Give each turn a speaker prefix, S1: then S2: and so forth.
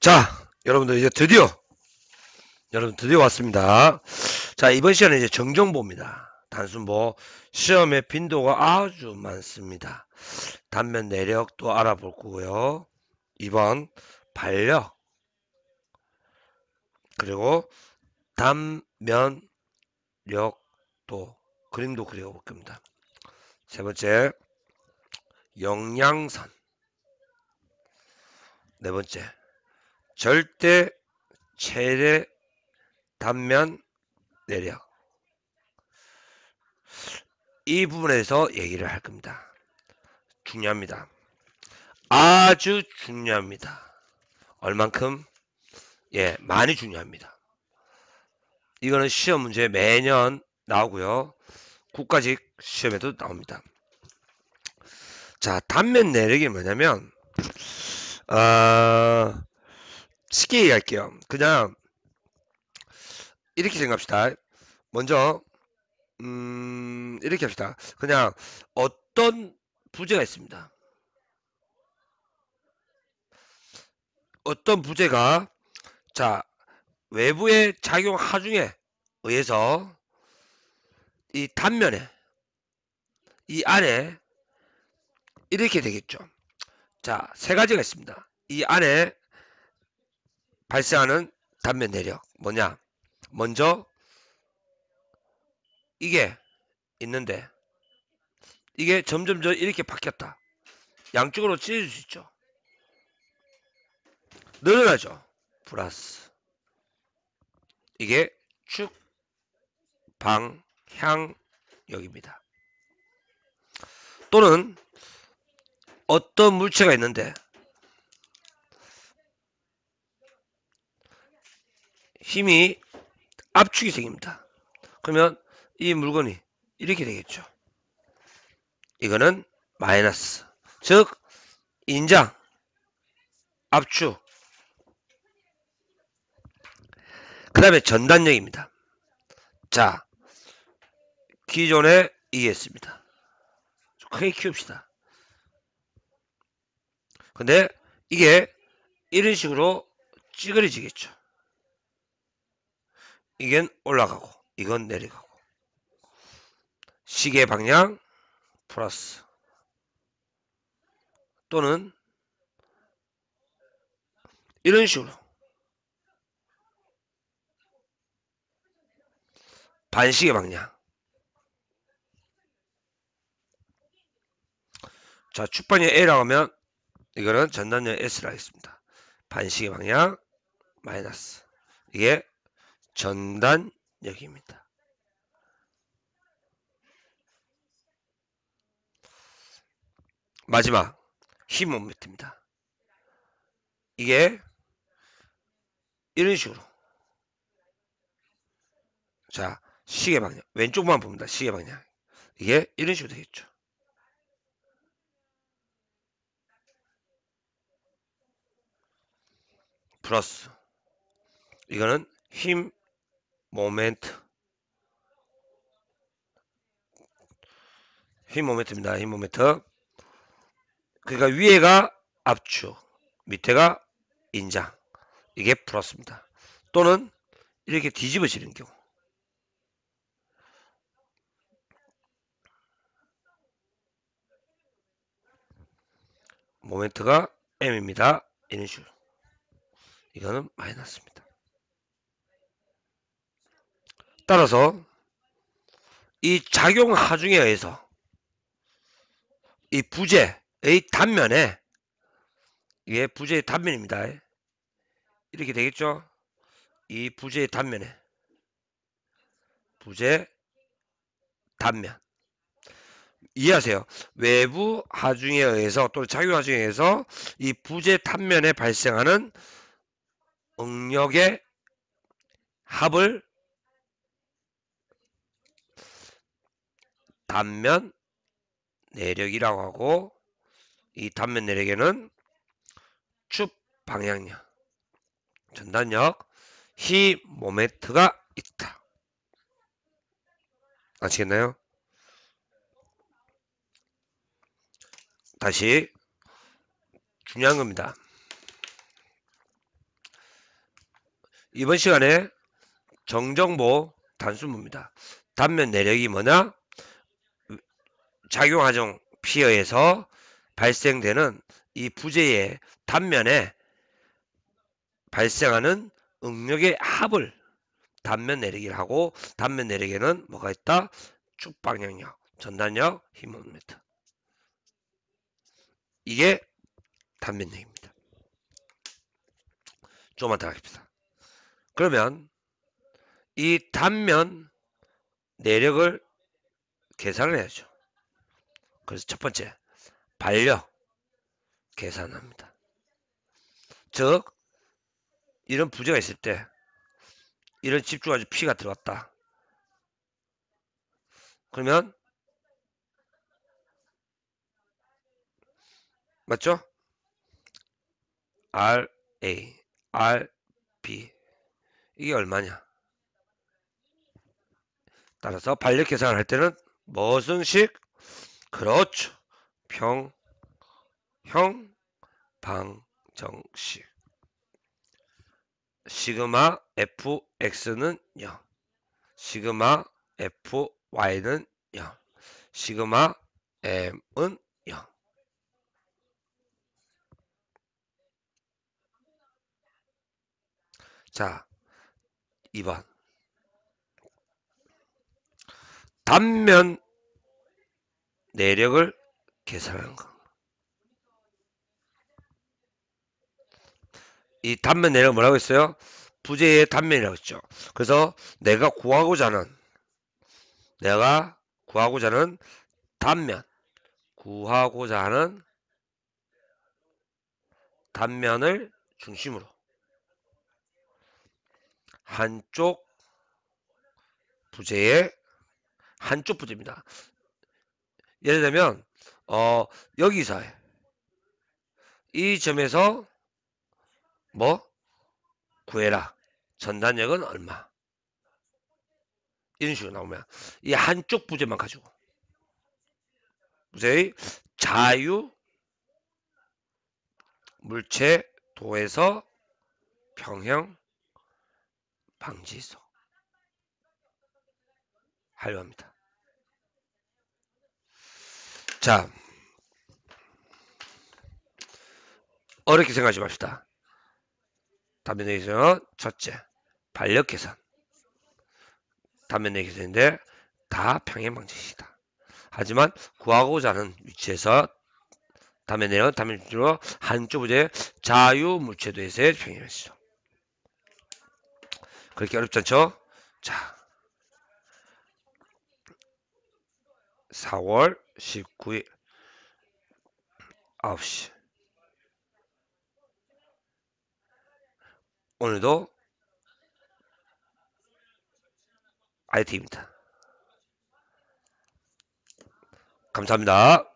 S1: 자, 여러분들 이제 드디어 여러분 드디어 왔습니다. 자, 이번 시간에 이제 정정보입니다. 단순 뭐 시험의 빈도가 아주 많습니다. 단면 내력도 알아볼 거고요. 2번 반력 그리고 단면력도 그림도 그려볼 겁니다. 세 번째 영양선 네 번째 절대, 최대, 단면, 내력. 이 부분에서 얘기를 할 겁니다. 중요합니다. 아주 중요합니다. 얼만큼? 예, 많이 중요합니다. 이거는 시험 문제 매년 나오고요. 국가직 시험에도 나옵니다. 자, 단면 내력이 뭐냐면 어, 쉽게 얘기할게요. 그냥 이렇게 생각합시다. 먼저 음, 이렇게 합시다. 그냥 어떤 부재가 있습니다. 어떤 부재가 자 외부의 작용 하중에 의해서 이 단면에 이 안에 이렇게 되겠죠. 자 세 가지가 있습니다. 이 안에 발생하는 단면 내력 뭐냐 먼저 이게 있는데 이게 점점 점 이렇게 바뀌었다 양쪽으로 찢을 수 있죠 늘어나죠 플러스 이게 축 방향력입니다 또는 어떤 물체가 있는데 힘이 압축이 생깁니다. 그러면 이 물건이 이렇게 되겠죠. 이거는 마이너스. 즉 인장 압축 그 다음에 전단력입니다. 자 기존에 이게 했습니다 크게 키웁시다. 근데 이게 이런 식으로 찌그러지겠죠. 이건 올라가고 이건 내려가고 시계 방향 플러스 또는 이런 식으로 반시계 방향 자 축반이 A라고 하면 이거는 전단력 S라 고 했습니다. 반시계 방향 마이너스 이게 전단여기입니다 마지막 힘몸매트입니다 이게 이런 식으로 자 시계 방향 왼쪽만 봅니다. 시계 방향 이게 이런 식으로 되겠죠. 플러스 이거는 힘 모멘트 힘 모멘트입니다. 힘 모멘트 그러니까 위에가 압축 밑에가 인장 이게 플러스입니다. 또는 이렇게 뒤집어지는 경우 모멘트가 M입니다. 이런 식으로 이거는 마이너스입니다. 따라서 이 작용 하중에 의해서 이 부재의 단면에 이게 부재의 단면입니다. 이렇게 되겠죠? 이 부재의 단면에 부재 단면 이해하세요. 외부 하중에 의해서 또는 작용 하중에 의해서 이 부재 단면에 발생하는 응력의 합을 단면 내력이라고 하고 이 단면 내력에는 축 방향력, 전단력, 히 모멘트가 있다. 아시겠나요? 다시 중요한 겁니다. 이번 시간에 정정보 단순부입니다. 단면 내력이 뭐냐? 작용화정 피어에서 발생되는 이 부재의 단면에 발생하는 응력의 합을 단면 내리기라고 단면 내리기는 뭐가 있다? 축방향력, 전단력, 힘모멘트 이게 단면력입니다. 내 좀만 더 하겠습니다. 그러면 이 단면 내력을 계산을 해야죠. 그래서 첫 번째, 반려 계산합니다. 즉, 이런 부재가 있을 때, 이런 집중아주 P가 들어왔다. 그러면, 맞죠? RA, RB. 이게 얼마냐? 따라서 반려 계산을 할 때는 무슨 식? 그렇죠. 평형 방정식 시그마 fx는 0 시그마 fy는 0 시그마 m은 0 자, 2번 단면 내력을 계산한 겁니다. 이 단면 내력 뭐라고 했어요? 부재의 단면이라고 했죠. 그래서 내가 구하고자 하는 내가 구하고자 하는 단면 구하고자 하는 단면을 중심으로 한쪽 부재의 한쪽 부재입니다. 예를 들면 어 여기서 이 점에서 뭐 구해라 전단력은 얼마 이런 식으로 나오면 이 한쪽 부재만 가지고 무제 자유 물체 도에서 평형 방지소 활용합니다. 자, 어렵게 생각하지 맙시다. 단면 얘기해 네 첫째, 반력 계산. 단면 얘기해인데다 네 평행 방정식이다. 하지만 구하고자 하는 위치에서 다음 내어 다음에 주로 한쪽 부재 자유 물체도에서의 평행이죠. 그렇게 어렵지 않죠? 자, 4월 19일 9시 오늘도 IT입니다. 감사합니다.